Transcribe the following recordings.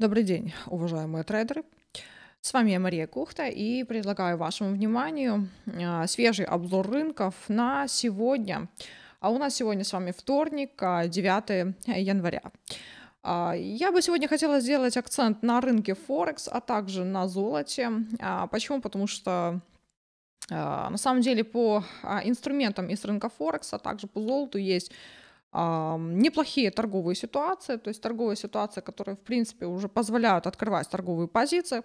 Добрый день, уважаемые трейдеры. С вами я, Мария Кухта, и предлагаю вашему вниманию а, свежий обзор рынков на сегодня. А у нас сегодня с вами вторник, 9 а, января. А, я бы сегодня хотела сделать акцент на рынке Форекс, а также на золоте. Почему? Потому что на самом деле по инструментам из рынка Форекс, а также по золоту есть неплохие торговые ситуации, то есть торговые ситуации, которые, в принципе, уже позволяют открывать торговые позиции.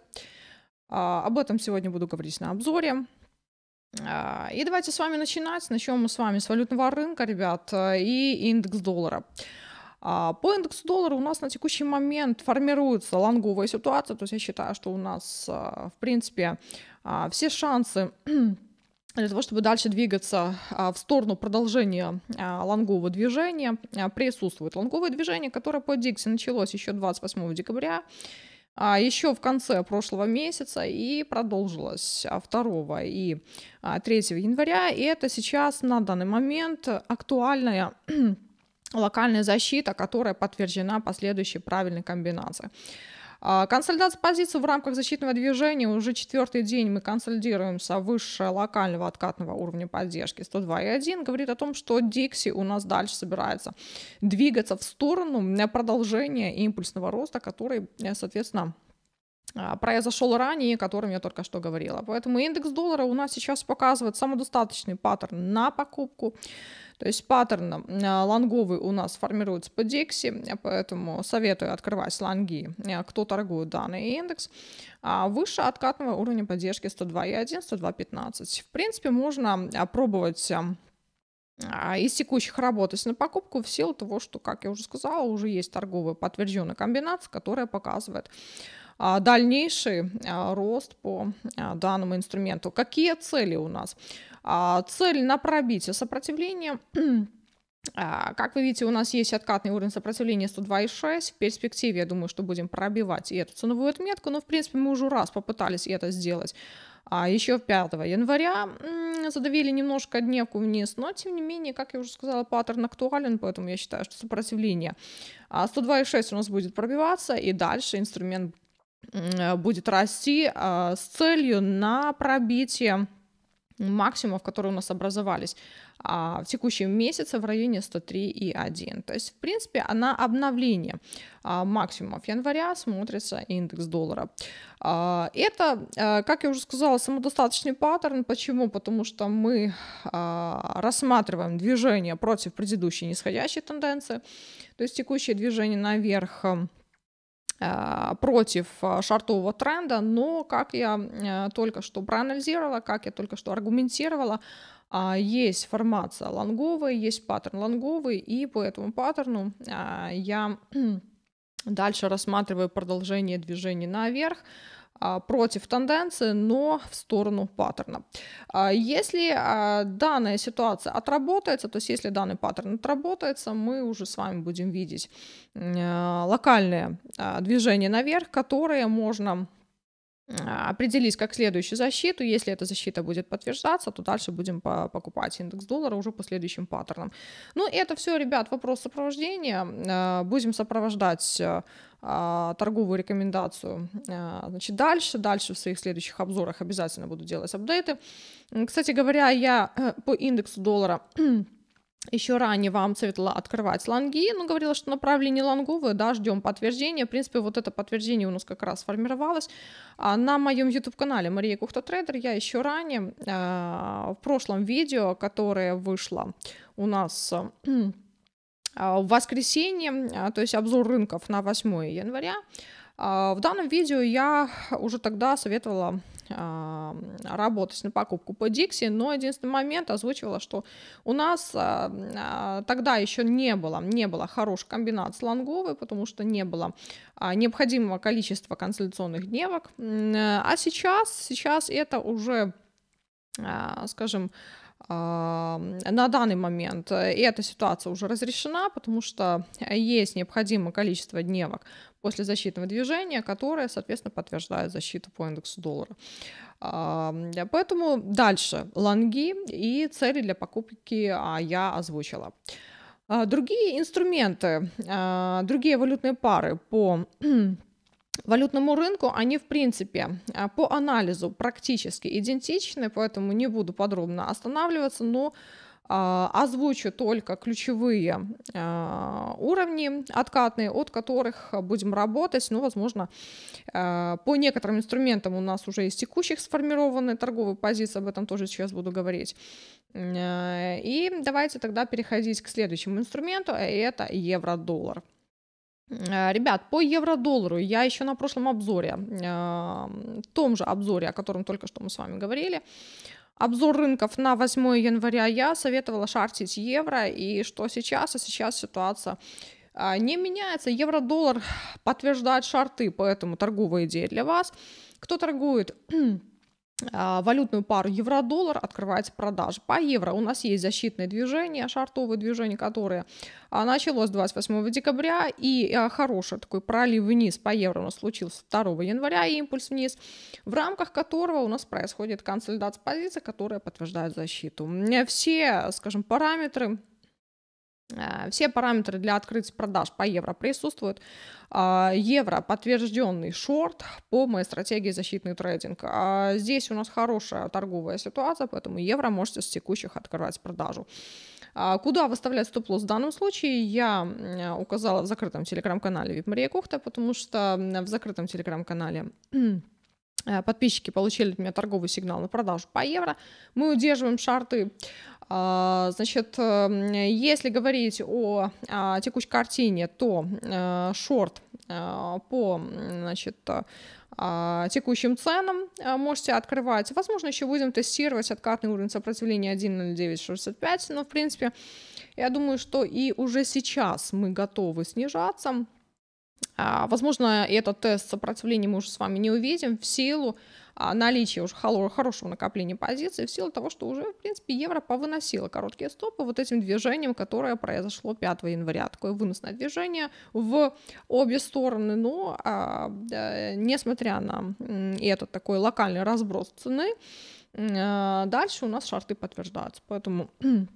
А, об этом сегодня буду говорить на обзоре. А, и давайте с вами начинать. Начнем мы с вами с валютного рынка, ребят, и индекс доллара. А, по индексу доллара у нас на текущий момент формируется лонговая ситуация, то есть я считаю, что у нас, в принципе, все шансы для того, чтобы дальше двигаться а, в сторону продолжения а, лонгового движения, а, присутствует лонговое движение, которое по Дикси началось еще 28 декабря, еще в конце прошлого месяца и продолжилось 2 и 3 января. И это сейчас на данный момент актуальная локальная защита, которая подтверждена последующей правильной комбинацией. А, консолидация позиций в рамках защитного движения уже четвертый день мы консолидируемся выше локального откатного уровня поддержки 102,1. Говорит о том, что Дикси у нас дальше собирается двигаться в сторону э, продолжения импульсного роста, который, э, соответственно, а, произошел ранее, о котором я только что говорила. Поэтому индекс доллара у нас сейчас показывает самодостаточный паттерн на покупку. То есть паттерн а, лонговый у нас формируется по DEXI, поэтому советую открывать лонги, а, кто торгует данный индекс. А выше откатного уровня поддержки 102,1, 102,15. В принципе, можно а, пробовать из текущих работать на покупку в силу того, что, как я уже сказала, уже есть торговая подтвержденная комбинация, которая показывает а, дальнейший а, рост по а, данному инструменту. Какие цели у нас? Цель на пробитие сопротивления как вы видите, у нас есть откатный уровень сопротивления 102,6. В перспективе, я думаю, что будем пробивать и эту ценовую отметку. Но, в принципе, мы уже раз попытались это сделать. А еще 5 января задавили немножко дневку вниз, но тем не менее, как я уже сказала, паттерн актуален, поэтому я считаю, что сопротивление 102,6 у нас будет пробиваться, и дальше инструмент Э, будет расти а, с целью на пробитие максимумов, которые у нас образовались а, в текущем месяце в районе 103,1. То есть, в принципе, на обновление а, максимумов января смотрится индекс доллара. Это, э, как я уже сказала, самодостаточный паттерн. Почему? Потому что мы рассматриваем движение против предыдущей нисходящей тенденции. То есть текущее движение наверх э, – Э, против э, шартового тренда, но, как я э, только что проанализировала, как я только что аргументировала, а, есть формация лонговая, есть паттерн лонговый, и по этому паттерну я дальше рассматриваю продолжение движения наверх, а, против тенденции, но в сторону паттерна. А, если а, данная ситуация отработается, то есть если данный паттерн отработается, мы уже с вами будем видеть локальные движения наверх, которые можно а, определись как следующую защиту. Если эта защита будет подтверждаться, то дальше будем покупать индекс доллара уже по следующим паттернам. Ну, это все, ребят, вопрос сопровождения. А, будем сопровождать а, торговую рекомендацию значит, дальше. Дальше в своих следующих обзорах обязательно буду делать апдейты. Кстати говоря, я э, по индексу доллара еще ранее вам советовала открывать лонги, но говорила, что направление лонговое, да, ждем подтверждения. В принципе, вот это подтверждение у нас как раз сформировалось. А на моем YouTube-канале Мария Кухта Трейдер я еще ранее а, в прошлом видео, которое вышло у нас а, в воскресенье, то есть обзор рынков на 8 января, в данном видео я уже тогда советовала а, работать на покупку по Dixie, но единственный момент озвучивала, что у нас а, а, тогда еще не было, не было хороших комбинаций лонговой, потому что не было необходимого количества консультационных дневок, а сейчас, сейчас это уже, скажем, на данный момент э, эта ситуация уже разрешена, потому что есть необходимое количество дневок после защитного движения, которое, соответственно, подтверждает защиту по индексу доллара. Поэтому дальше лонги и цели для покупки а, я озвучила. А, другие инструменты, а, другие валютные пары по валютному рынку, они в принципе по анализу практически идентичны, поэтому не буду подробно останавливаться, но а, озвучу только ключевые а, уровни откатные, от которых будем работать. Ну, возможно, а, по некоторым инструментам у нас уже из текущих сформированы торговые позиции, об этом тоже сейчас буду говорить. И давайте тогда переходить к следующему инструменту, это евро-доллар. Ребят, по евро-доллару я еще на прошлом обзоре, том же обзоре, о котором только что мы с вами говорили, обзор рынков на 8 января я советовала шартить евро, и что сейчас, а сейчас ситуация а, не меняется. Евро-доллар подтверждает шарты, поэтому торговая идея для вас. Кто торгует? А, валютную пару евро-доллар, открывается продажа. По евро у нас есть защитное движение, шартовое движение, которое а, началось 28 декабря, и а, хороший такой пролив вниз по евро у нас случился 2 января, и импульс вниз, в рамках которого у нас происходит консолидация позиций, которая подтверждает защиту. Все, скажем, параметры Э, все параметры для открытия продаж по евро присутствуют. Э, евро подтвержденный шорт по моей стратегии защитный трейдинг. Э, здесь у нас хорошая торговая ситуация, поэтому евро можете с текущих открывать продажу. Куда выставлять стоп-лосс в данном случае, я указала в закрытом телеграм-канале VIP Мария Кохта, потому что в закрытом телеграм-канале подписчики получили от меня торговый сигнал на продажу по евро. Мы удерживаем шарты а, значит, эм, если говорить о а, текущей картине, то э, шорт э, по значит, э, а, текущим ценам можете открывать. Возможно, еще будем тестировать откатный уровень сопротивления 1.0965, но, в принципе, я думаю, что и уже сейчас мы готовы снижаться. Возможно, этот тест сопротивления мы уже с вами не увидим в силу а, наличие уже хорошего накопления позиций в силу того, что уже, в принципе, евро повыносило короткие стопы вот этим движением, которое произошло 5 января. Такое выносное движение в обе стороны, но а, да, несмотря на этот такой локальный разброс цены, а, дальше у нас шарты подтверждаются, поэтому...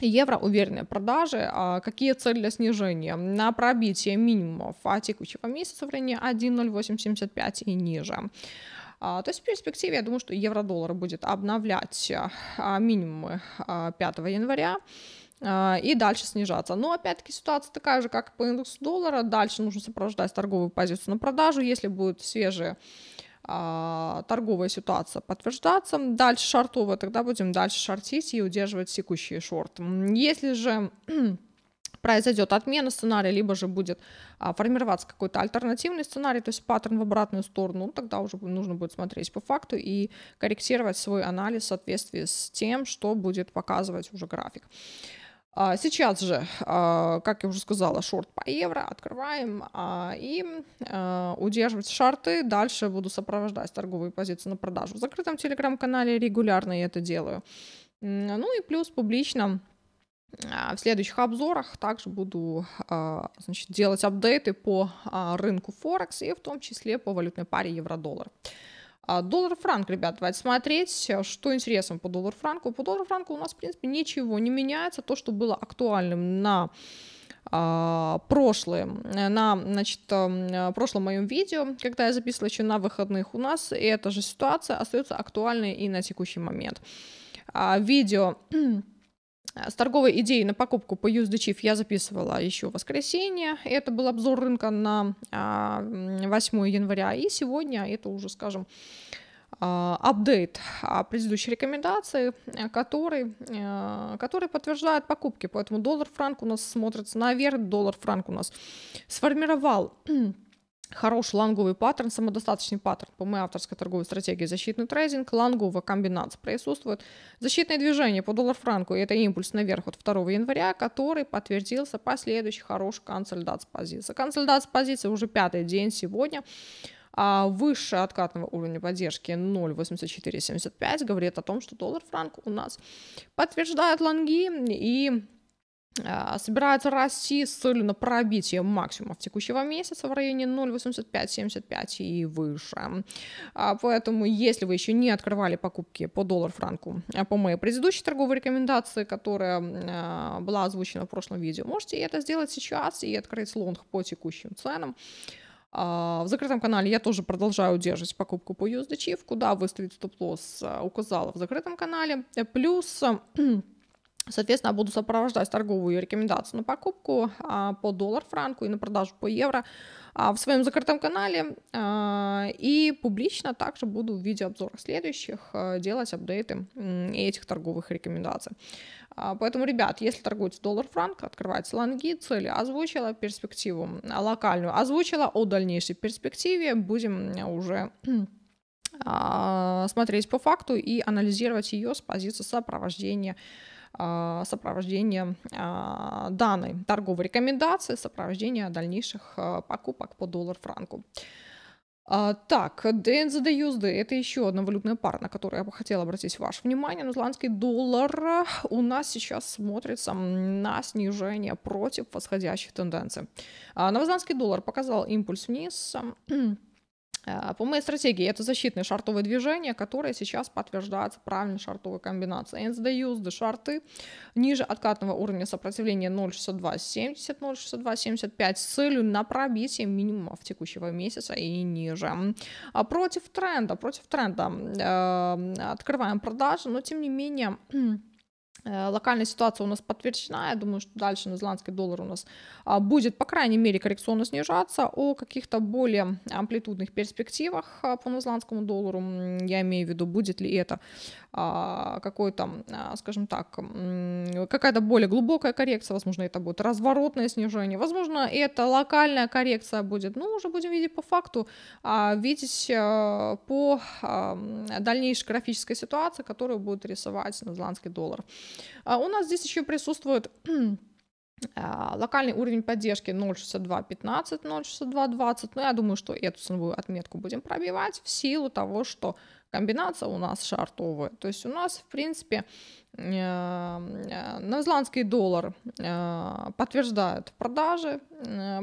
Евро уверенные продажи. А какие цели для снижения? На пробитие минимумов а текущего месяца в районе 1.0875 и ниже. А, то есть в перспективе я думаю, что евро-доллар будет обновлять а, а, минимумы 5 января и дальше снижаться. Но опять-таки ситуация такая же, как по индексу доллара. Дальше нужно сопровождать торговую позицию на продажу, если будет свежие торговая ситуация подтверждаться. Дальше шартовая, тогда будем дальше шортить и удерживать текущие шорты. Если же произойдет отмена сценария, либо же будет а, формироваться какой-то альтернативный сценарий, то есть паттерн в обратную сторону, ну, тогда уже нужно будет смотреть по факту и корректировать свой анализ в соответствии с тем, что будет показывать уже график. А, сейчас же, а, как я уже сказала, шорт по евро открываем а, и удерживать шарты. Дальше буду сопровождать торговые позиции на продажу в закрытом телеграм-канале, регулярно я это делаю. Ну и плюс публично а, в следующих обзорах также буду а, значит, делать апдейты по а, рынку Форекс и в том числе по валютной паре евро-доллар. Доллар-франк, ребят, давайте смотреть, что интересно по доллар-франку. По доллар-франку у нас, в принципе, ничего не меняется. То, что было актуальным на прошлым, э, на значит, э, прошлом моем видео, когда я записывала еще на выходных у нас, и эта же ситуация остается актуальной и на текущий момент. Видео Э, с торговой идеей на покупку по USDCHIF я записывала еще в воскресенье. Это был обзор рынка на 8 а, января. И сегодня это уже, скажем, а, апдейт а, предыдущей рекомендации, э, который, э, который подтверждает покупки. Поэтому доллар-франк у нас смотрится наверх, доллар-франк у нас сформировал хороший лонговый паттерн, самодостаточный паттерн по моей авторской торговой стратегии защитный трейдинг, лонговая комбинация присутствует. Защитное движение по доллар-франку, и это импульс наверх от 2 января, который подтвердился последующий хороший консолидация позиции. Консолидация позиции уже пятый день сегодня. А выше откатного уровня поддержки 0.8475 говорит о том, что доллар-франк у нас подтверждает лонги и а, собирается расти с целью на пробитие максимумов текущего месяца в районе 0,8575 и выше. А, поэтому, если вы еще не открывали покупки по доллар-франку а, по моей предыдущей торговой рекомендации, которая была озвучена в прошлом видео, можете это сделать сейчас и открыть лонг по текущим ценам. В закрытом канале я тоже продолжаю держать покупку по USDC, куда выставить стоп-лосс указала в закрытом канале. Плюс Соответственно, буду сопровождать торговую рекомендацию на покупку а, по доллар-франку и на продажу по евро а, в своем закрытом канале. А, и публично также буду в виде обзора следующих делать апдейты м, этих торговых рекомендаций. поэтому, ребят, если торгуете доллар-франк, открывайте лонги, цели озвучила перспективу локальную, озвучила о дальнейшей перспективе, будем э, уже смотреть по факту и анализировать ее с позиции сопровождения а, сопровождение а, данной торговой рекомендации, сопровождение дальнейших а, покупок по доллар-франку. Так, DNZD USD – это еще одна валютная пара, на которую я бы хотела обратить ваше внимание. Нузландский доллар у нас сейчас смотрится на снижение против восходящих тенденций. Новозеландский доллар показал импульс вниз. А по моей стратегии это защитное шартовое движение которое сейчас подтверждаются правильной шартовой комбинацией. NSD, USD, шарты ниже откатного уровня сопротивления 0,6270, 0,6275 с целью на пробитие минимумов текущего месяца и ниже. А против тренда, против тренда э, открываем продажи, но тем не менее Э, локальная ситуация у нас подтверждена, я думаю, что дальше новозеландский доллар у нас а, будет, по крайней мере, коррекционно снижаться. О каких-то более амплитудных перспективах а, по новозеландскому доллару, я имею в виду, будет ли это а, какой-то, скажем так, какая-то более глубокая коррекция, возможно, это будет разворотное снижение, возможно, это локальная коррекция будет, ну, уже будем видеть по факту, видеть э, по дальнейшей графической ситуации, которую будет рисовать новозеландский доллар. А у нас здесь еще присутствует а, локальный уровень поддержки 0.6215, 0.6220, но я думаю, что эту ценовую отметку будем пробивать в силу того, что комбинация у нас шартовая. То есть у нас, в принципе, э, э, новозеландский доллар э, подтверждает продажи.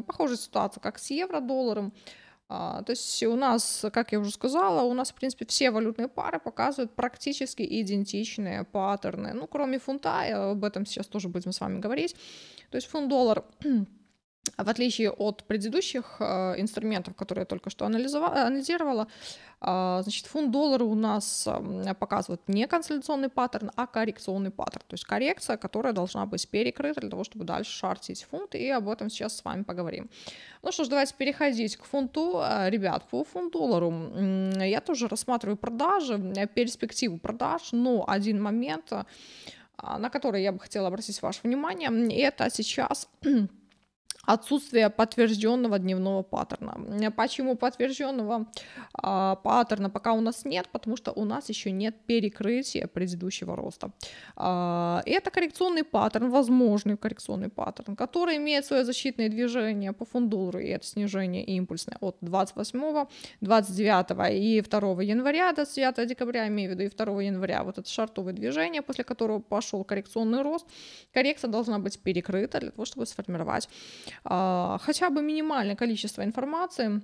Похожая ситуация, как с евро-долларом. А, то есть у нас, как я уже сказала, у нас, в принципе, все валютные пары показывают практически идентичные паттерны. Ну, кроме фунта, э, об этом сейчас тоже будем с вами говорить. То есть фунт-доллар а в отличие от предыдущих э, инструментов, которые я только что э, анализировала, э, значит, фунт доллара у нас показывает не консолидационный паттерн, а коррекционный паттерн. То есть коррекция, которая должна быть перекрыта для того, чтобы дальше шартить фунт, и об этом сейчас с вами поговорим. Ну что ж, давайте переходить к фунту. Ребят, по фунт доллару я тоже рассматриваю продажи, перспективу продаж, но один момент, на который я бы хотела обратить ваше внимание, это сейчас отсутствие подтвержденного дневного паттерна. Почему подтвержденного а, паттерна пока у нас нет? Потому что у нас еще нет перекрытия предыдущего роста. А, это коррекционный паттерн, возможный коррекционный паттерн, который имеет свое защитное движение по фундулу, и это снижение импульсное от 28, 29 и 2 января до 9 декабря, имею в виду и 2 января, вот это шартовое движение, после которого пошел коррекционный рост. Коррекция должна быть перекрыта для того, чтобы сформировать а, хотя бы минимальное количество информации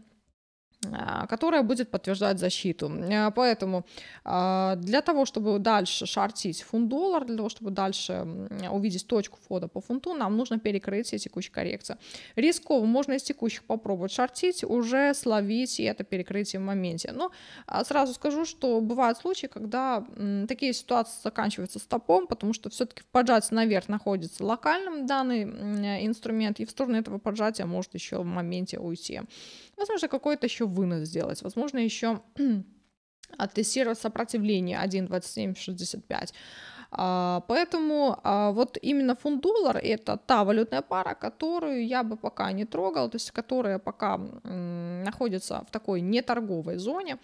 а, которая будет подтверждать защиту. Э, поэтому а, для того, чтобы дальше шортить фунт-доллар, для того, чтобы дальше увидеть точку входа по фунту, нам нужно перекрыть все текущие коррекции. Рисково можно из текущих попробовать шортить, уже словить и это перекрытие в моменте. Но а, сразу скажу, что бывают случаи, когда такие ситуации заканчиваются стопом, потому что все-таки в поджатии наверх находится локальным данный инструмент, и в сторону этого поджатия может еще в моменте уйти. Возможно, какой-то еще вынос сделать. Возможно, еще оттестировать сопротивление 1.2765. А, поэтому а, вот именно фунт-доллар – это та валютная пара, которую я бы пока не трогал, то есть которая пока находится в такой неторговой зоне.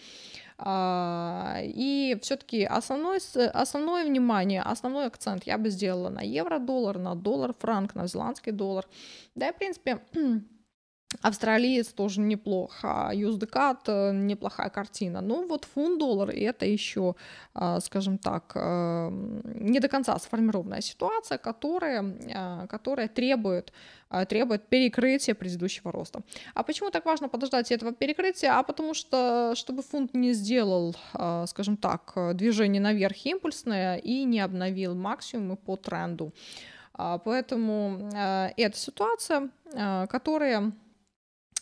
А, и все-таки основной, основное внимание, основной акцент я бы сделала на евро-доллар, на доллар-франк, на зеландский доллар. Да и, в принципе, Австралиец тоже неплохо, а юздекат неплохая картина. Ну вот фунт-доллар, и это еще, а, скажем так, э, не до конца сформированная ситуация, которая, а, которая требует, требует перекрытия предыдущего роста. А почему так важно подождать этого перекрытия? А потому что, чтобы фунт не сделал, скажем так, движение наверх импульсное и не обновил максимумы по тренду. Поэтому э, эта ситуация, э, которая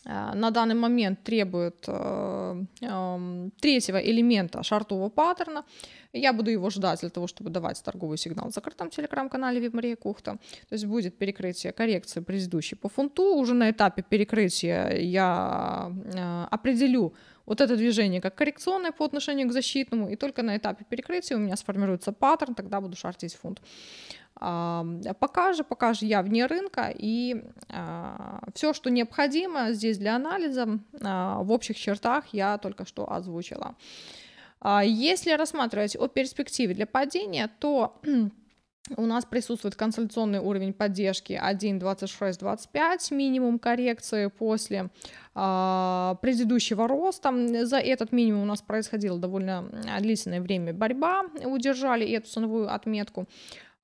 Э, на данный момент требует э, эм, третьего элемента шартового паттерна. Я буду его ждать для того, чтобы давать торговый сигнал в закрытом телеграм-канале Вимария Кухта. То есть будет перекрытие коррекции предыдущей по фунту. Уже на этапе перекрытия я э, определю, вот это движение как коррекционное по отношению к защитному, и только на этапе перекрытия у меня сформируется паттерн, тогда буду шортить фунт. А, пока же, пока же я вне рынка, и а, все, что необходимо здесь для анализа, а, в общих чертах я только что озвучила. А если рассматривать о перспективе для падения, то у нас присутствует консультационный уровень поддержки 1,2625, минимум коррекции после э, предыдущего роста. За этот минимум у нас происходило довольно длительное время борьба, удержали эту ценовую отметку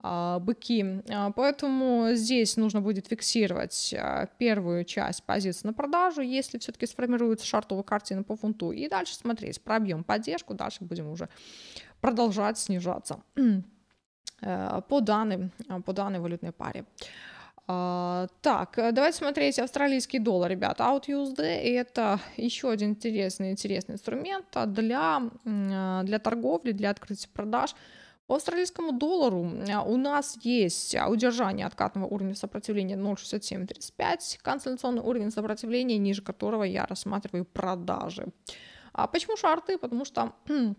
э, быки. А, поэтому здесь нужно будет фиксировать первую часть позиции на продажу, если все-таки сформируется шартовая картина по фунту. И дальше смотреть, пробьем поддержку, дальше будем уже продолжать снижаться по данным, по данной валютной паре. А, так, давайте смотреть австралийский доллар, ребята. Out это еще один интересный, интересный инструмент для, э, для торговли, для открытия продаж. По австралийскому доллару э, у нас есть удержание откатного уровня сопротивления 0,6735, канцеляционный уровень сопротивления, ниже которого я рассматриваю продажи. А почему шарты? Потому что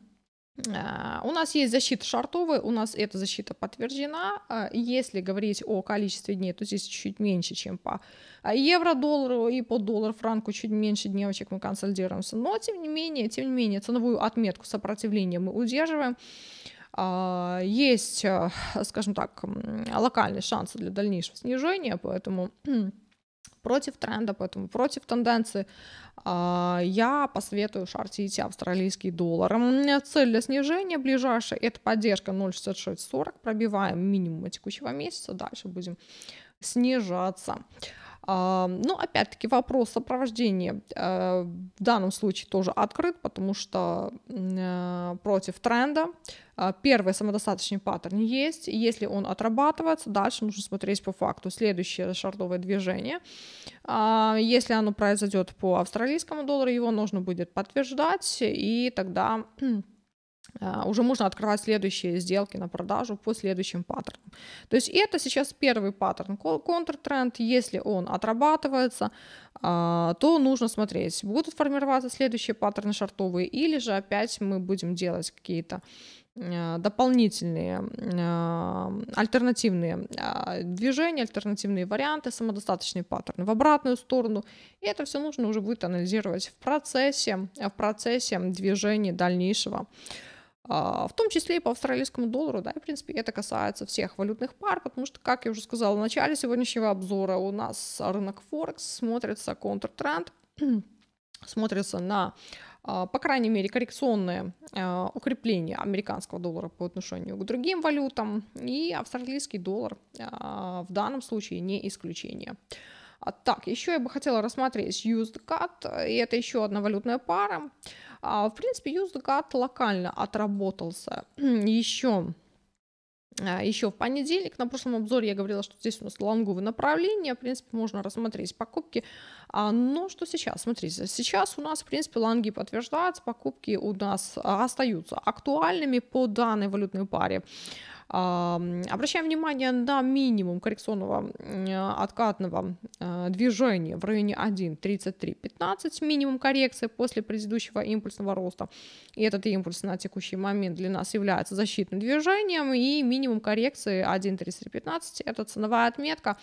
Э, у нас есть защита шартовая, у нас эта защита подтверждена. Э, если говорить о количестве дней, то здесь чуть меньше, чем по евро-доллару и по доллару франку чуть меньше дневочек мы консолидируемся. Но тем не менее, тем не менее, ценовую отметку сопротивления мы удерживаем. Э, есть, скажем так, локальные шансы для дальнейшего снижения, поэтому против тренда, поэтому против тенденции, а, я посоветую шарте австралийский доллар. У меня Цель для снижения ближайшая – это поддержка 0,6640, пробиваем минимум текущего месяца, дальше будем снижаться. А, Но ну, опять-таки вопрос сопровождения э, в данном случае тоже открыт, потому что э, против тренда а, первый самодостаточный паттерн есть. Если он отрабатывается, дальше нужно смотреть по факту. Следующее шартовое движение. А, если оно произойдет по австралийскому доллару, его нужно будет подтверждать, и тогда А, уже можно открывать следующие сделки на продажу по следующим паттернам. То есть это сейчас первый паттерн, контртренд, если он отрабатывается, а, то нужно смотреть, будут формироваться следующие паттерны шартовые, или же опять мы будем делать какие-то а, дополнительные а, альтернативные движения, альтернативные варианты, самодостаточные паттерны в обратную сторону. И это все нужно уже будет анализировать в процессе, в процессе движения дальнейшего а, в том числе и по австралийскому доллару, да, и, в принципе, это касается всех валютных пар, потому что, как я уже сказала в начале сегодняшнего обзора, у нас рынок Форекс смотрится контртренд, смотрится на а, по крайней мере, коррекционное а, укрепление американского доллара по отношению к другим валютам, и австралийский доллар в данном случае не исключение. Так, еще я бы хотела рассмотреть USD CAD, и это еще одна валютная пара. А, в принципе, UseGuard локально отработался еще еще а, в понедельник. На прошлом обзоре я говорила, что здесь у нас лонговые направления, в принципе, можно рассмотреть покупки. А, но что сейчас? Смотрите, сейчас у нас, в принципе, лонги подтверждаются, покупки у нас остаются актуальными по данной валютной паре. Обращаем внимание на минимум коррекционного откатного э, движения в районе 1.3315, минимум коррекции после предыдущего импульсного роста. И этот импульс на текущий момент для нас является защитным движением, и минимум коррекции 1.3315 это ценовая отметка,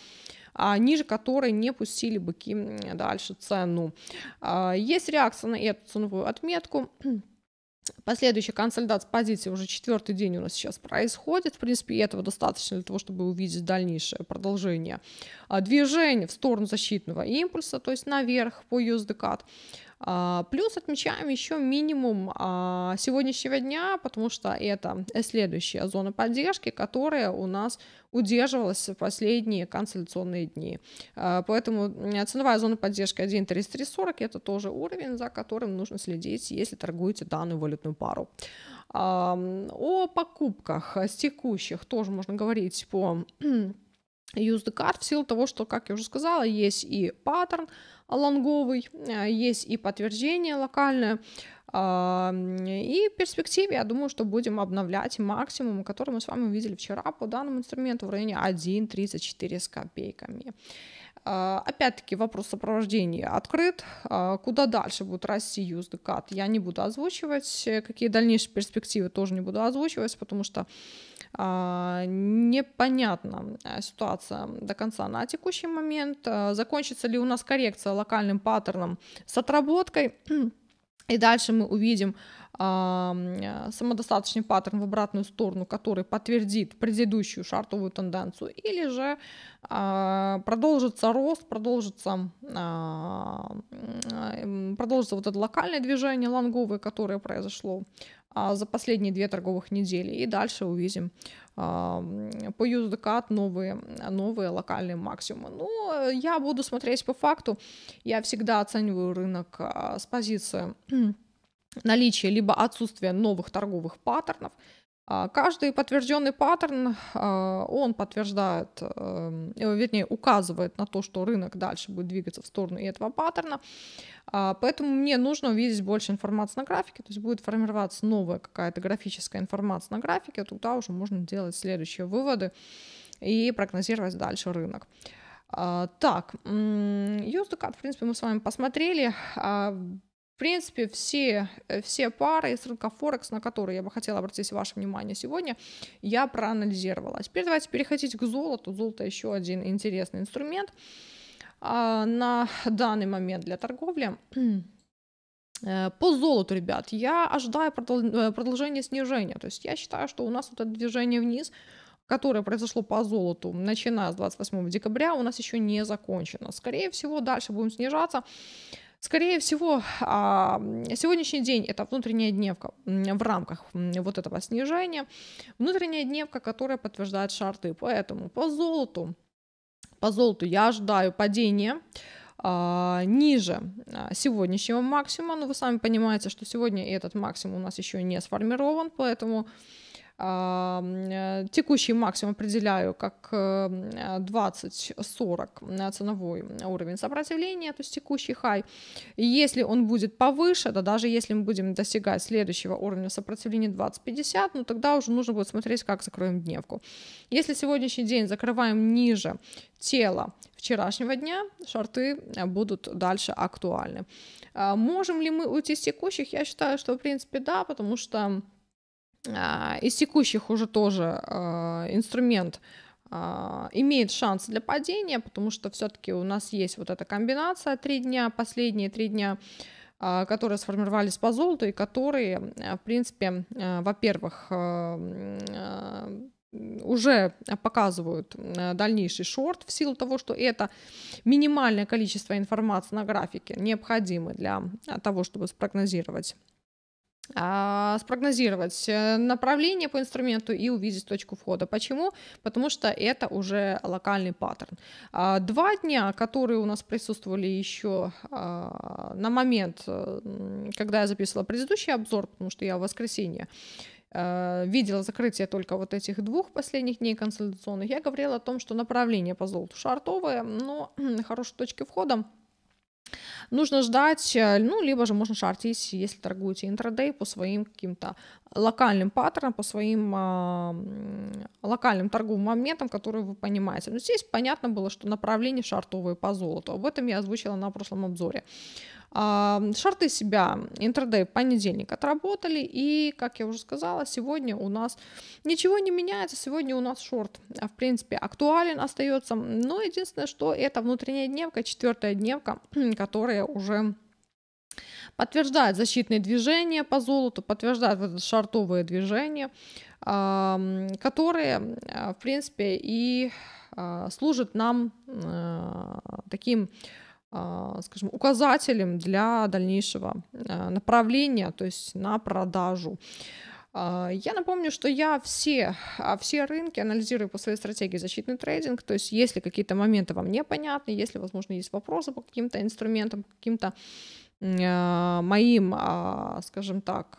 а, ниже которой не пустили быки дальше цену. А, есть реакция на эту ценовую отметку. Последующая консолидация позиции уже четвертый день у нас сейчас происходит. В принципе, этого достаточно для того, чтобы увидеть дальнейшее продолжение а, движения в сторону защитного импульса, то есть наверх по USDCAT. А, плюс отмечаем еще минимум а, сегодняшнего дня, потому что это следующая зона поддержки, которая у нас удерживалась в последние консолидационные дни. А, поэтому ценовая зона поддержки 1.3340 это тоже уровень, за которым нужно следить, если торгуете данную валютную пару. О покупках э, с текущих тоже можно говорить по use the card в силу того, что, как я уже сказала, есть и паттерн лонговый, э, есть и подтверждение локальное, а, и в перспективе, я думаю, что будем обновлять максимум, который мы с вами увидели вчера по данному инструменту в районе 1.34 с копейками. А, опять-таки вопрос сопровождения открыт. А, куда дальше будет расти юздекат, я не буду озвучивать. Какие дальнейшие перспективы тоже не буду озвучивать, потому что а, непонятна ситуация до конца на текущий момент. Закончится ли у нас коррекция локальным паттерном с отработкой? И дальше мы увидим э, самодостаточный паттерн в обратную сторону, который подтвердит предыдущую шартовую тенденцию, или же э, продолжится рост, продолжится, а, э, продолжится вот это локальное движение лонговое, которое произошло а, за последние две торговых недели. И дальше увидим а, по USDCAT новые, новые локальные максимумы. Но ну, я буду смотреть по факту. Я всегда оцениваю рынок а, с позиции наличия либо отсутствия новых торговых паттернов, а, каждый подтвержденный паттерн, а, он подтверждает, эм, э, вернее, указывает на то, что рынок дальше будет двигаться в сторону и этого паттерна. А, поэтому мне нужно увидеть больше информации на графике, то есть будет формироваться новая какая-то графическая информация на графике, тогда уже можно делать следующие выводы и прогнозировать дальше рынок. Так, USDCAD, в принципе, мы с вами посмотрели. В принципе, все, э, все пары из рынка Форекс, на которые я бы хотела обратить ваше внимание сегодня, я проанализировала. Теперь давайте переходить к золоту. Золото еще один интересный инструмент а, на данный момент для торговли. Э, по золоту, ребят, я ожидаю э, продолжения снижения. То есть я считаю, что у нас вот это движение вниз, которое произошло по золоту, начиная с 28 декабря, у нас еще не закончено. Скорее всего, дальше будем снижаться. Скорее всего, а, сегодняшний день — это внутренняя дневка в рамках вот этого снижения, внутренняя дневка, которая подтверждает шарты, поэтому по золоту, по золоту я ожидаю падения, а, ниже а, сегодняшнего максимума, но вы сами понимаете, что сегодня этот максимум у нас еще не сформирован, поэтому Э, текущий максимум определяю как 20-40 э, э, ценовой уровень сопротивления, то есть текущий хай. И если он будет повыше, да даже если мы будем достигать следующего уровня сопротивления 20-50, ну тогда уже нужно будет смотреть, как закроем дневку. Если сегодняшний день закрываем ниже тела вчерашнего дня, шорты будут дальше актуальны. А, можем ли мы уйти с текущих? Я считаю, что в принципе да, потому что а, из текущих уже тоже а, инструмент а, имеет шанс для падения, потому что все-таки у нас есть вот эта комбинация три дня, последние три дня, которые сформировались по золоту и которые, в принципе, во-первых, уже показывают дальнейший шорт в силу того, что это минимальное количество информации на графике, необходимое для того, чтобы спрогнозировать а, спрогнозировать э, направление по инструменту и увидеть точку входа. Почему? Потому что это уже локальный паттерн. А, два дня, которые у нас присутствовали еще а, на момент, э, когда я записывала предыдущий обзор, потому что я в воскресенье э, видела закрытие только вот этих двух последних дней консультационных, я говорила о том, что направление по золоту шартовое, но хорошие точки входа – нужно ждать, э, ну, либо же можно шортить, если торгуете интрадей по своим каким-то локальным паттернам, по своим э, локальным торговым моментам, которые вы понимаете. Но здесь понятно было, что направление шартовые по золоту. Об этом я озвучила на прошлом обзоре. А, шарты себя, интердей, понедельник отработали, и, как я уже сказала, сегодня у нас ничего не меняется, сегодня у нас шорт, а, в принципе, актуален остается, но единственное, что это внутренняя дневка, четвертая дневка, которая уже подтверждает защитные движения по золоту, подтверждает вот шартовые движения, а, которые, в принципе, и служат нам таким а, скажем, указателем для дальнейшего а, направления, то есть на продажу. А, я напомню, что я все, все рынки анализирую по своей стратегии защитный трейдинг, то есть если какие-то моменты вам непонятны, если, возможно, есть вопросы по каким-то инструментам, каким-то моим, скажем так,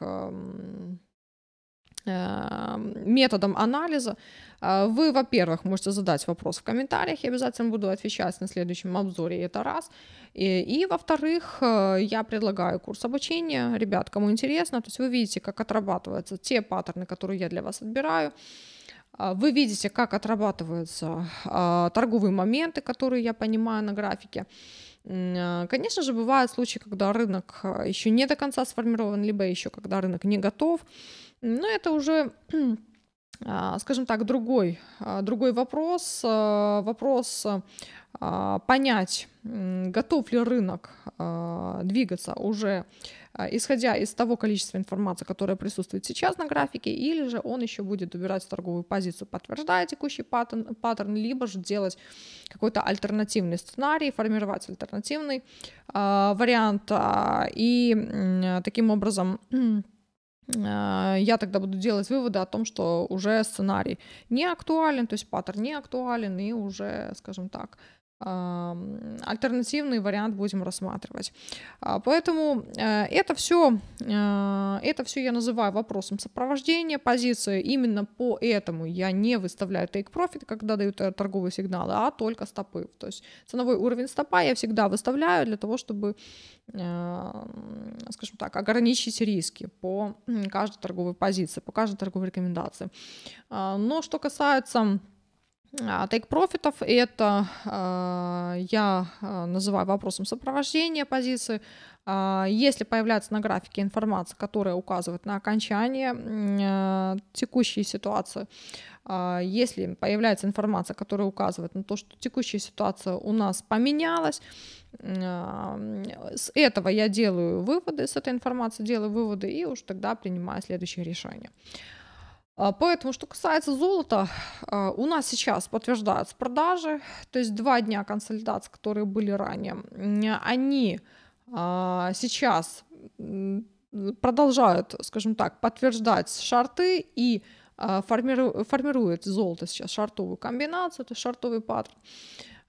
Э, методом анализа, э, вы, во-первых, можете задать вопрос в комментариях, я обязательно буду отвечать на следующем обзоре, это раз. И, и во-вторых, э, я предлагаю курс обучения, ребят, кому интересно, то есть вы видите, как отрабатываются те паттерны, которые я для вас отбираю, вы видите, как отрабатываются торговые моменты, которые я понимаю на графике. Конечно же, бывают случаи, когда рынок еще не до конца сформирован, либо еще когда рынок не готов, но ну, это уже а, скажем так, другой, а, другой вопрос. А, вопрос понять, готов ли рынок двигаться уже исходя из того количества информации, которая присутствует сейчас на графике, или же он еще будет убирать торговую позицию, подтверждая текущий паттерн, паттерн либо же делать какой-то альтернативный сценарий, формировать альтернативный вариант. И таким образом Э, я тогда буду делать выводы о том, что уже сценарий не актуален, то есть паттерн не актуален и уже, скажем так, альтернативный вариант будем рассматривать. А, поэтому э, это все, а, это все я называю вопросом сопровождения позиции. Именно по этому я не выставляю take profit, когда дают э, торговые сигналы, а только стопы. То есть ценовой уровень стопа я всегда выставляю для того, чтобы, а, скажем так, ограничить риски по каждой торговой позиции, по каждой торговой рекомендации. Но что касается а, Take профитов это а, я а, называю вопросом сопровождения позиции. Если появляется на графике информация, которая указывает на окончание текущей ситуации, если появляется информация, которая указывает на то, что текущая ситуация у нас поменялась, с этого я делаю выводы, с этой информации делаю выводы и уж тогда принимаю следующее решение. А, поэтому, что касается золота, а, у нас сейчас подтверждаются продажи, то есть два дня консолидации, которые были ранее, они а, сейчас продолжают, скажем так, подтверждать шарты и формирует золото сейчас шартовую комбинацию, это шартовый паттерн.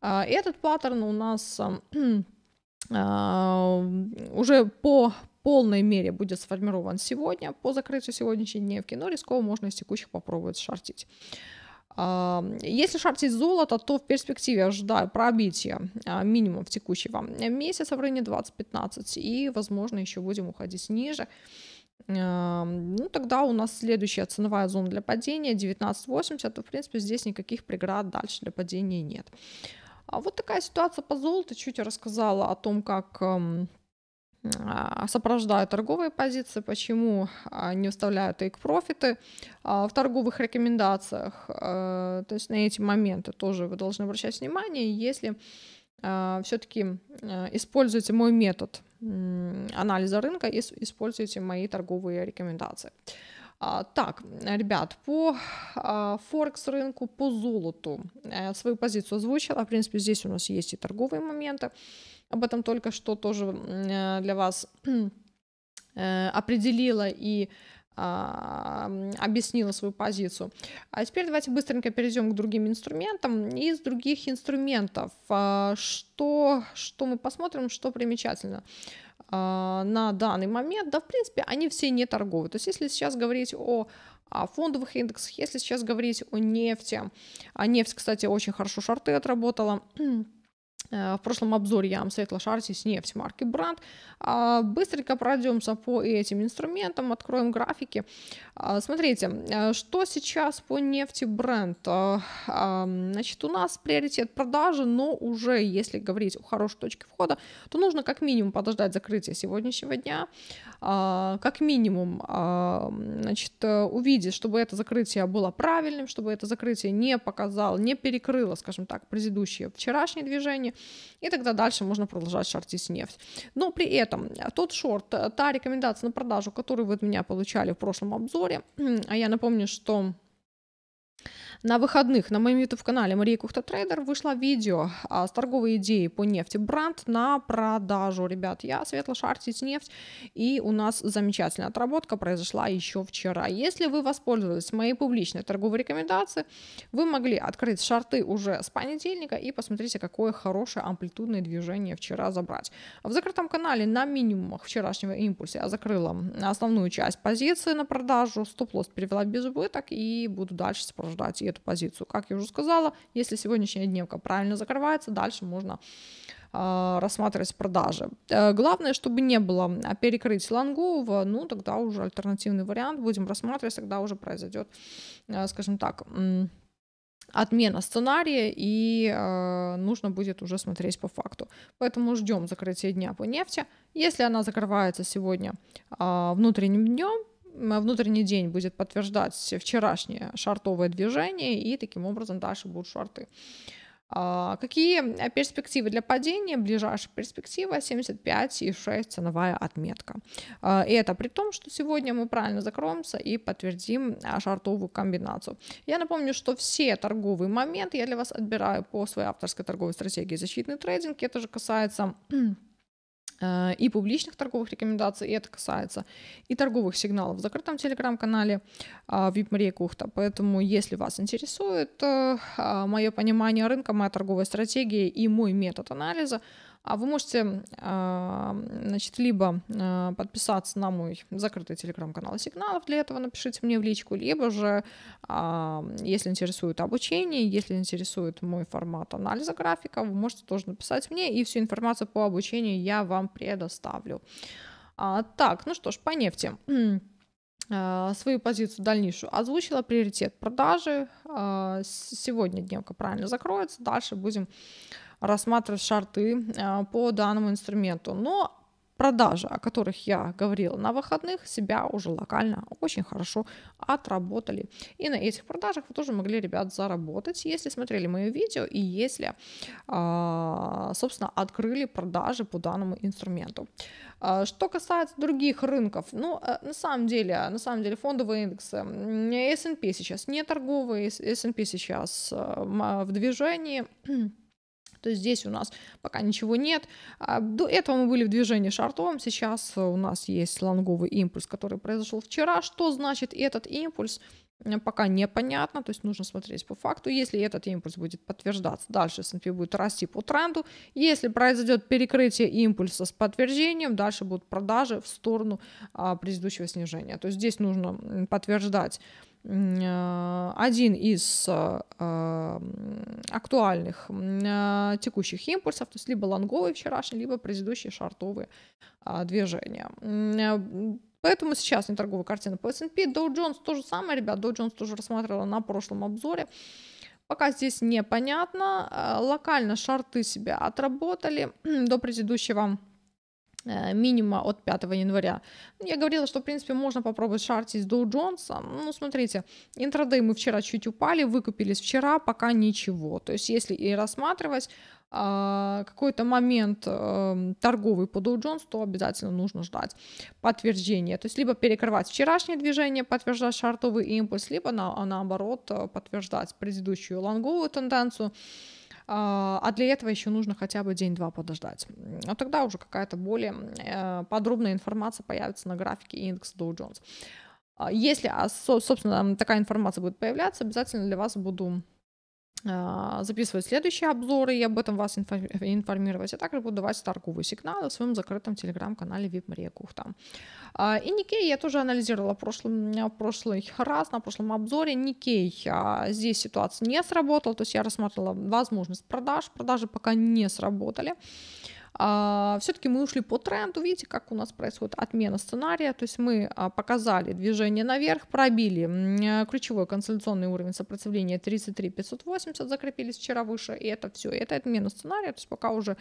Этот паттерн у нас уже по, полной мере будет сформирован сегодня по закрытию сегодняшней дневки, но рисково можно из текущих попробовать шортить. А, если шортить золото, то в перспективе ожидаю пробития а, минимум в текущего месяца в районе 2015 и, возможно, еще будем уходить ниже. А, ну, тогда у нас следующая ценовая зона для падения 19.80, То в принципе, здесь никаких преград дальше для падения нет. А вот такая ситуация по золоту, чуть рассказала о том, как эм, а, сопровождаю торговые позиции, почему а, не вставляют их профиты а, в торговых рекомендациях. То есть на эти моменты тоже вы должны обращать внимание, если все-таки используете мой метод анализа рынка и используете мои торговые рекомендации. Так, ребят, по Форекс рынку, по золоту э, свою позицию озвучила. В принципе, здесь у нас есть и торговые моменты. Об этом только что тоже э, для вас э, определила и а, объяснила свою позицию. А теперь давайте быстренько перейдем к другим инструментам. Из других инструментов, а, что, что мы посмотрим, что примечательно а, на данный момент, да, в принципе, они все не торговые. То есть, если сейчас говорить о о фондовых индексах, если сейчас говорить о нефти, а нефть, кстати, очень хорошо шарты отработала, Э, в прошлом обзоре я вам советовала Шарсис нефть марки Бранд. Быстренько пройдемся по этим инструментам, откроем графики. А, смотрите, э, что сейчас по нефти Бранд? Э, а, значит, у нас приоритет продажи, но уже если говорить о хорошей точке входа, то нужно как минимум подождать закрытия сегодняшнего дня. А, как минимум, значит, увидеть, чтобы это закрытие было правильным, чтобы это закрытие не показало, не перекрыло, скажем так, предыдущее вчерашнее движение, компании, и тогда дальше можно продолжать шортить нефть. Но при этом э, тот шорт, э, та рекомендация на продажу, которую вы от меня получали в прошлом обзоре, а я напомню, что на выходных на моем YouTube-канале Мария Кухта Трейдер вышло видео а, с торговой идеей по нефти Бранд на продажу. Ребят, я светло шартить нефть, и у нас замечательная отработка произошла еще вчера. Если вы воспользовались моей публичной торговой рекомендацией, вы могли открыть шарты уже с понедельника и посмотрите, какое хорошее амплитудное движение вчера забрать. В закрытом канале на минимумах вчерашнего импульса я закрыла основную часть позиции на продажу, стоп-лосс перевела без убыток и буду дальше сопровождать эту позицию. Как я уже сказала, если сегодняшняя дневка правильно закрывается, дальше можно а, рассматривать продажи. Э, главное, чтобы не было а, перекрытий лонгового, ну тогда уже альтернативный вариант будем рассматривать, тогда уже произойдет, э, скажем так, отмена сценария, и э, нужно будет уже смотреть по факту. Поэтому ждем закрытия дня по нефти. Если она закрывается сегодня э, внутренним днем, а внутренний день будет подтверждать вчерашнее шартовое движение, и таким образом дальше будут шарты. А, какие э, перспективы для падения? Ближайшая перспектива 75,6 ценовая отметка. А, и это при том, что сегодня мы правильно закроемся и подтвердим шартовую комбинацию. Я напомню, что все торговые моменты я для вас отбираю по своей авторской торговой стратегии «Защитный трейдинг». Это же касается Э, и публичных торговых рекомендаций, и это касается и торговых сигналов в закрытом телеграм-канале VIP а, Мария Кухта. Поэтому, если вас интересует э, а, мое понимание рынка, моя торговая стратегия и мой метод анализа, а Вы можете, а, значит, либо а, подписаться на мой закрытый телеграм-канал сигналов, для этого напишите мне в личку, либо же, а, если интересует обучение, если интересует мой формат анализа графика, вы можете тоже написать мне, и всю информацию по обучению я вам предоставлю. Так, ну что ж, по нефти свою позицию дальнейшую озвучила, приоритет продажи. Сегодня дневка правильно закроется, дальше будем рассматривать шарты э, по данному инструменту. Но продажи, о которых я говорил, на выходных, себя уже локально очень хорошо отработали. И на этих продажах вы тоже могли, ребят, заработать, если смотрели мое видео и если, а, собственно, открыли продажи по данному инструменту. А, что касается других рынков, ну, э, на самом деле, на самом деле фондовые индексы, S&P сейчас не торговые, S&P сейчас э, в движении, то есть здесь у нас пока ничего нет. А, до этого мы были в движении шартовым, сейчас э, у нас есть лонговый импульс, который произошел вчера. Что значит этот импульс? Пока непонятно, то есть нужно смотреть по факту. Если этот импульс будет подтверждаться, дальше S&P будет расти по тренду. Если произойдет перекрытие импульса с подтверждением, дальше будут продажи в сторону а, предыдущего снижения. То есть здесь нужно подтверждать э, один из э, актуальных э, текущих импульсов, то есть либо лонговые вчерашние, либо предыдущие шартовые а, движения. Э, поэтому сейчас не торговая картина по S&P. Dow Jones то же самое, ребят. Dow Jones тоже рассматривала на прошлом обзоре. Пока здесь непонятно. Локально шарты себя отработали до предыдущего Э, минима от 5 января. Я говорила, что, в принципе, можно попробовать шартить с Dow Jones. Ну, смотрите, интрадей мы вчера чуть упали, выкупились вчера, пока ничего. То есть, если и рассматривать э, какой-то момент э, торговый по Dow Jones, то обязательно нужно ждать подтверждения. То есть, либо перекрывать вчерашнее движение, подтверждать шартовый импульс, либо, на, наоборот, э, подтверждать предыдущую лонговую тенденцию. А, а для этого еще нужно хотя бы день-два подождать. А тогда уже какая-то более э, подробная информация появится на графике индекса Dow Jones. А, если, собственно, такая информация будет появляться, обязательно для вас буду а, записывать следующие обзоры и об этом вас информировать. Я а также буду давать торговые сигналы в своем закрытом телеграм-канале VIP Мария Кухта. А, и Никей я тоже анализировала прошлый, в прошлый раз, на прошлом обзоре. Никей здесь ситуация не сработала, то есть я рассматривала возможность продаж, продажи пока не сработали. А, все-таки мы ушли по тренду, видите, как у нас происходит отмена сценария, то есть мы а, показали движение наверх, пробили ключевой консолидационный уровень сопротивления 33 580, закрепились вчера выше, и это все, это отмена сценария, то есть пока уже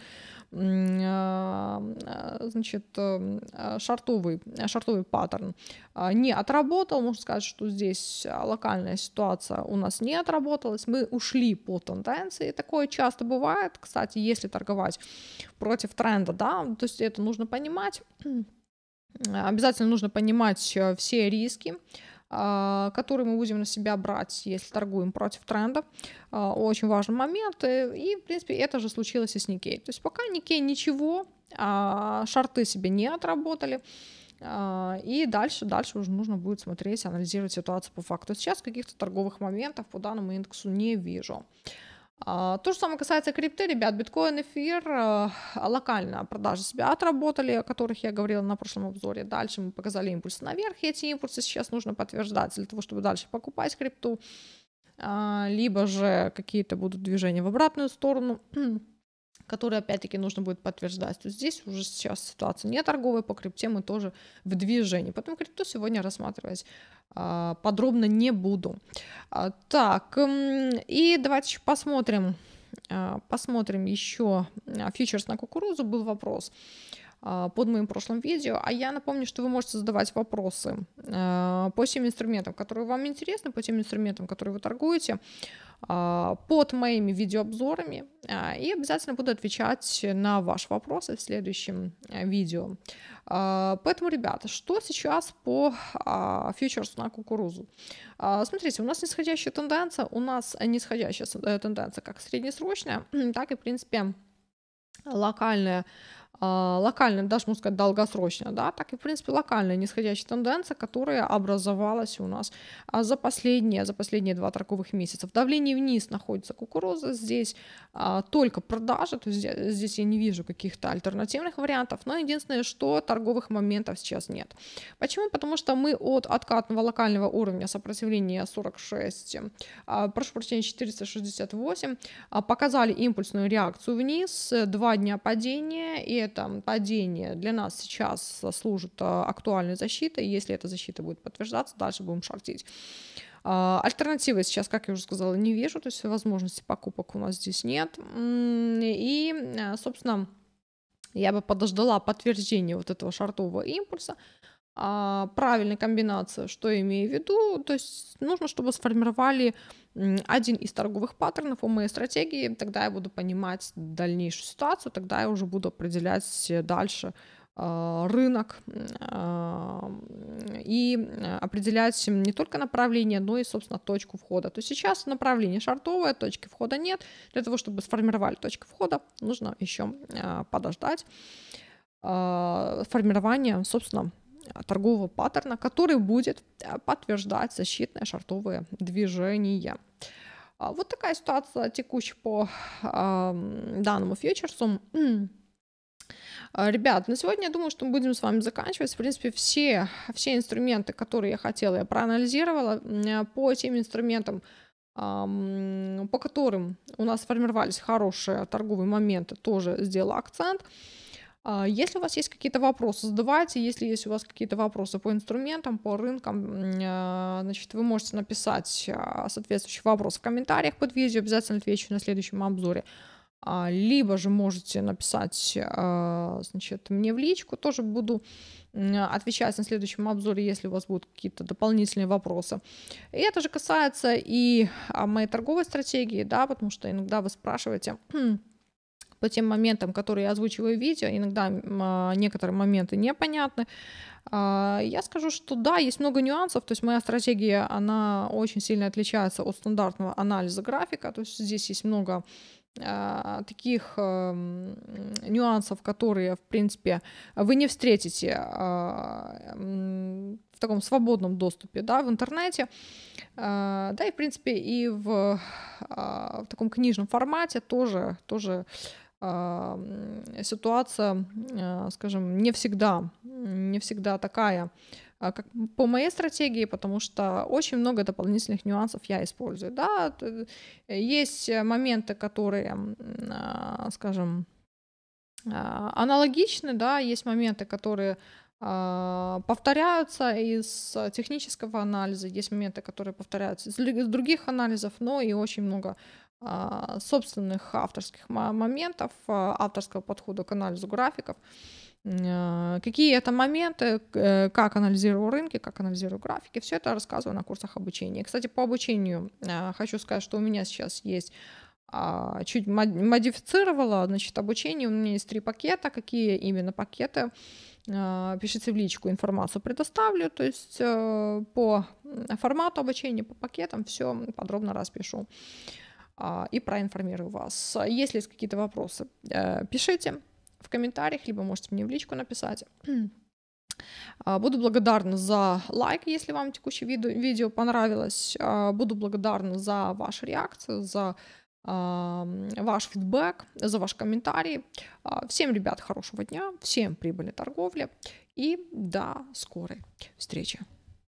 а, значит, эм, а, шартовый, шартовый паттерн не отработал, можно сказать, что здесь локальная ситуация у нас не отработалась, мы ушли по тенденции, такое часто бывает, кстати, если торговать против против тренда, да, то есть это нужно понимать. Обязательно нужно понимать э, все риски, а, которые мы будем на себя брать, если торгуем против тренда. А, очень важный момент. Э, и, в принципе, это же случилось и с Никей. То есть пока Никей ничего, а, шарты себе не отработали, и дальше, дальше уже нужно будет смотреть, анализировать ситуацию по факту. Сейчас каких-то торговых моментов по данному индексу не вижу. А, то же самое касается крипты, ребят, биткоин, эфир, э, локально продажи себя отработали, о которых я говорила на прошлом обзоре. Дальше мы показали импульс наверх, и эти импульсы сейчас нужно подтверждать для того, чтобы дальше покупать крипту, а, либо же какие-то будут движения в обратную сторону. которые, опять-таки, нужно будет подтверждать. То здесь уже сейчас ситуация не торговая, по крипте мы тоже в движении. Поэтому крипту сегодня рассматривать а, подробно не буду. А, так, эм, и давайте посмотрим, а, посмотрим еще фьючерс на кукурузу, был вопрос под моим прошлым видео. А я напомню, что вы можете задавать вопросы по тем инструментам, которые вам интересны, по тем инструментам, которые вы торгуете. А, под моими видеообзорами а, и обязательно буду отвечать на ваши вопросы в следующем э, видео. А, поэтому, ребята, что сейчас по фьючерсу на кукурузу? Смотрите, у нас нисходящая тенденция, у нас нисходящая э, тенденция как среднесрочная, так и, в принципе, локальная а, локально, даже можно сказать, долгосрочно, да, так и, в принципе, локальная нисходящая тенденция, которая образовалась у нас а, за последние, за последние два торговых месяца. В давлении вниз находится кукуруза, здесь а, только продажи, то есть здесь я не вижу каких-то альтернативных вариантов, но единственное, что торговых моментов сейчас нет. Почему? Потому что мы от откатного локального уровня сопротивления 46, а, прошу прощения, 468, а, показали импульсную реакцию вниз, два дня падения, и этом падение для нас сейчас служит а, актуальной защитой. Если эта защита будет подтверждаться, дальше будем шортить. А, альтернативы сейчас, как я уже сказала, не вижу, то есть возможности покупок у нас здесь нет. И, а, собственно, я бы подождала подтверждение вот этого шартового импульса, а, правильной комбинации, что я имею в виду, то есть нужно, чтобы сформировали один из торговых паттернов у моей стратегии, тогда я буду понимать дальнейшую ситуацию, тогда я уже буду определять дальше а, рынок а, и определять не только направление, но и, собственно, точку входа. То есть сейчас направление шартовое, точки входа нет. Для того, чтобы сформировали точку входа, нужно еще подождать формирование, собственно, торгового паттерна, который будет э, подтверждать защитные шартовые движения. А, вот такая ситуация текущая по данному фьючерсу. А, ребят, на сегодня я думаю, что мы будем с вами заканчивать. В принципе, все, все инструменты, которые я хотела, я проанализировала. По тем инструментам, по которым у нас сформировались хорошие торговые моменты, тоже сделала акцент. А, если у вас есть какие-то вопросы, задавайте. Если есть у вас какие-то вопросы по инструментам, по рынкам, а, значит, вы можете написать а, соответствующий вопрос в комментариях под видео, обязательно отвечу на следующем обзоре. Либо же можете написать, значит, мне в личку, тоже буду отвечать на следующем обзоре, если у вас будут какие-то дополнительные вопросы. И это же касается и моей торговой стратегии, да, потому что иногда вы спрашиваете, по тем моментам, которые я озвучиваю в видео, иногда а, некоторые моменты непонятны. А, я скажу, что да, есть много нюансов, то есть моя стратегия, она очень сильно отличается от стандартного анализа графика, то есть здесь есть много а, таких нюансов, которые, в принципе, вы не встретите в таком свободном доступе, да, в интернете, да, и, в принципе, и в, в таком книжном формате тоже, тоже а, ситуация, а, скажем, не всегда, не всегда такая, а, как по моей стратегии, потому что очень много дополнительных нюансов я использую. Да, есть моменты, которые, скажем, аналогичны, да, есть моменты, которые повторяются из технического анализа, есть моменты, которые повторяются из других анализов, но и очень много а, собственных авторских моментов, а, авторского подхода к анализу графиков, а, какие это моменты, э, как анализирую рынки, как анализирую графики, все это рассказываю на курсах обучения. Кстати, по обучению хочу сказать, что у меня сейчас есть чуть модифицировала, значит, обучение. У меня есть три пакета. Какие именно пакеты? Пишите в личку, информацию предоставлю. То есть э, по формату обучения, по пакетам все подробно распишу. А, и проинформирую вас. Если есть какие-то вопросы, э, пишите в комментариях, либо можете мне в личку написать. А, буду благодарна за лайк, если вам текущее видео, понравилось. А, буду благодарна за вашу реакцию, за ваш фидбэк, за ваши комментарии. Всем, ребят, хорошего дня, всем прибыли торговли и до скорой встречи.